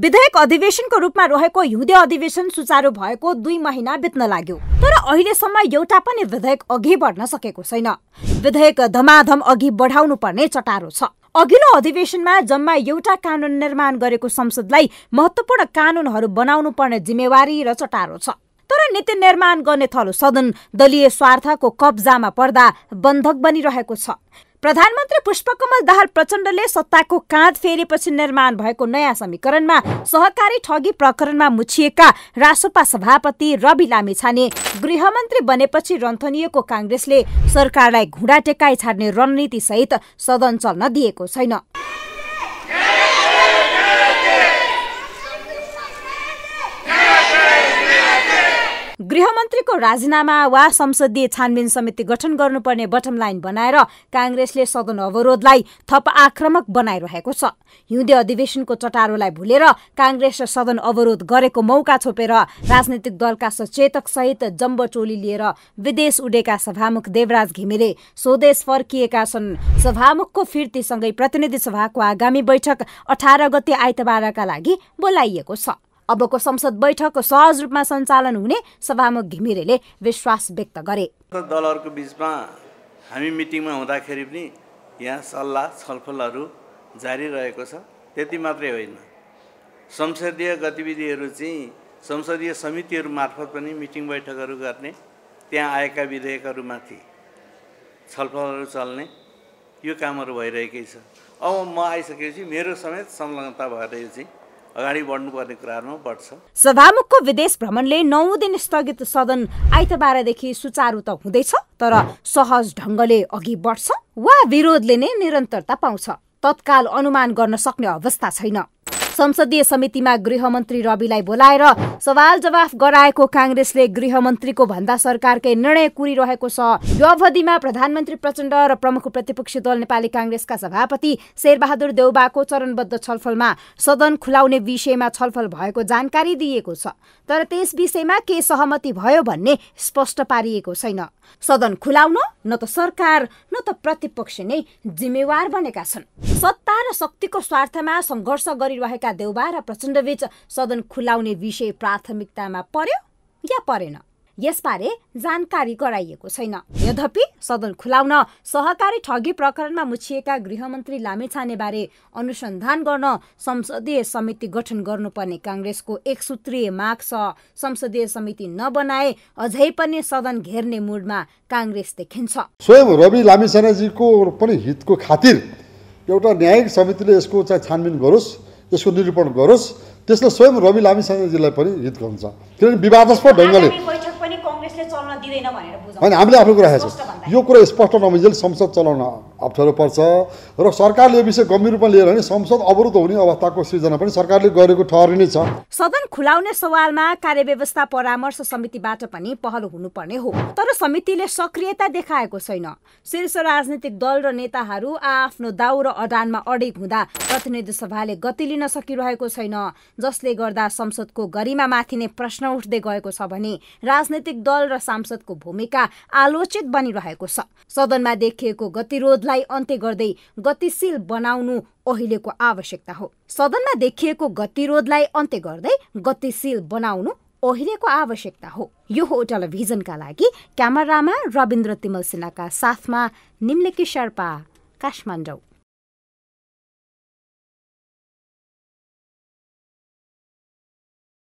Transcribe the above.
विधेयक अधिवेशनको रूपमा रहेको हिउँदे अधिवेशन सुचारू भएको दुई महिना बित्न लाग्यो तर अहिलेसम्म एउटा पनि विधेयक अघि बढ्न सकेको छैन विधेयक धमाधम अघि बढाउनु पर्ने चटारो छ अघिल्लो अधिवेशनमा जम्मा एउटा कानुन निर्माण गरेको संसदलाई महत्त्वपूर्ण कानुनहरू बनाउनु पर्ने जिम्मेवारी र चटारो छ तर नीति निर्माण गर्ने थलो सदन दलीय स्वार्थको कब्जामा पर्दा बन्धक बनिरहेको छ प्रधानमन्त्री पुष्पकमल दाहाल प्रचण्डले सत्ताको काँध फेरेपछि निर्माण भएको नयाँ समीकरणमा सहकारी ठगी प्रकरणमा मुछिएका रासोपा सभापति रवि लामिछाने गृहमन्त्री बनेपछि रन्थनिएको काङ्ग्रेसले सरकारलाई घुँडा टेकाइ छाड्ने रणनीतिसहित सदन चल्न दिएको छैन उहाँको राजीनामा वा संसदीय छानबिन समिति गठन गर्नुपर्ने बटम लाइन बनाएर काङ्ग्रेसले सदन अवरोधलाई थप आक्रमक बनाइरहेको छ हिउँदे अधिवेशनको चटारोलाई भुलेर काङ्ग्रेस सदन अवरोध गरेको मौका छोपेर राजनैतिक दलका सचेतक सहित जम्बचोली लिएर विदेश उडेका सभामुख देवराज घिमिरे स्वदेश फर्किएका छन् सभामुखको फिर्तीसँगै प्रतिनिधि सभाको आगामी बैठक अठार गते आइतबारका लागि बोलाइएको छ अबको संसद बैठकको सहज रूपमा सञ्चालन हुने सभामुख घिमिरेले विश्वास व्यक्त गरे दलहरूको बिचमा हामी मिटिङमा हुँदाखेरि पनि यहाँ सल्लाह छलफलहरू जारी रहेको छ त्यति मात्रै होइन संसदीय गतिविधिहरू चाहिँ संसदीय समितिहरू मार्फत पनि मिटिङ बैठकहरू गर्ने त्यहाँ आएका विधेयकहरूमाथि छलफलहरू चल्ने यो कामहरू भइरहेकै छ अब म आइसकेपछि मेरो समेत संलग्नता भएर यो चाहिँ अगाडि सभामुखको विदेश भ्रमणले नौ दिन स्थगित सदन आइतबारदेखि सुचारू त हुँदैछ तर सहज ढङ्गले अघि बढ्छ वा विरोधले नै निरन्तरता पाउँछ तत्काल अनुमान गर्न सक्ने अवस्था छैन संसदीय समितिमा गृहमन्त्री रविलाई बोलाएर सवाल जवाफ गराएको काङ्ग्रेसले गृहमन्त्रीको भन्दा सरकारकै निर्णय कुरिरहेको छ यो अवधिमा प्रधानमन्त्री प्रचण्ड र प्रमुख प्रतिपक्षी दल नेपाली काङ्ग्रेसका सभापति शेरबहादुर देउबाको चरणबद्ध छलफलमा सदन खुलाउने विषयमा छलफल भएको जानकारी दिएको छ तर त्यस विषयमा के सहमति भयो भन्ने स्पष्ट पारिएको छैन सदन खुलाउन न त सरकार न त प्रतिपक्ष नै जिम्मेवार बनेका छन् सत्ता र शक्तिको स्वार्थमा सङ्घर्ष गरिरहेका देउबा र प्रचण्डबीच सदन खुलाउने विषय प्राथमिकतामा पर्यो या परेन यसबारे जानकारी गराइएको छैन यद्यपि सदन खुलाउन सहकारी ठगी प्रकरणमा मुछिएका गृहमन्त्री लामेछानेबारे अनुसन्धान गर्न संसदीय समिति गठन गर्नुपर्ने काङ्ग्रेसको एक सूत्रीय माग छ संसदीय समिति नबनाए अझै पनि सदन घेर्ने मुडमा काङ्ग्रेस देखिन्छ स्वयं रवि लामेछानेजीको पनि हितको खातिर एउटा न्यायिक समितिले यसको चाहिँ छानबिन गरोस् यसको निरूपण गरोस् त्यसले स्वयं रवि लामी पनि हित गर्छ किनभने विवादस्पद ढङ्गले होइन हामीले आफ्नो कुरा हेर्छौँ यो कुरा स्पष्ट नबुझेर संसद चलाउन अप्ठ्यारो पर्छ र सरकारले यो विषय गम्भीर रूपमा लिएर भने संसद अवरुद्ध हुने अवस्थाको सृजना पनि सरकारले गरेको ठहरी नै छ सदन खुलाउने सवालमा कार्यव्यवस्था परामर्श समितिबाट पनि पहल हुनुपर्ने हो तर समितिले सक्रियता देखाएको छैन शीर्ष राजनीतिक दल र नेताहरू आफ्नो दाउ र अडानमा अडिग हुँदा प्रतिनिधि सभाले गति लिन सकिरहेको छैन जसले गर्दा संसदको गरिमा माथि नै प्रश्न उठ्दै गएको छ भने राजनैतिक दल र सांसदको भूमिका आलोचित बनिरहेको छ सदनमा देखिएको गतिरोधलाई अन्त्य गर्दै गतिशील बनाउनु अहिलेको आवश्यकता हो सदनमा देखिएको गतिरोधलाई अन्त्य गर्दै गतिशील बनाउनु अहिलेको आवश्यकता हो यो हो टेलिभिजनका लागि क्यामेरामा रविन्द्र तिमल सिन्हाका साथमा निम्लेकी शर्पा काठमाडौँ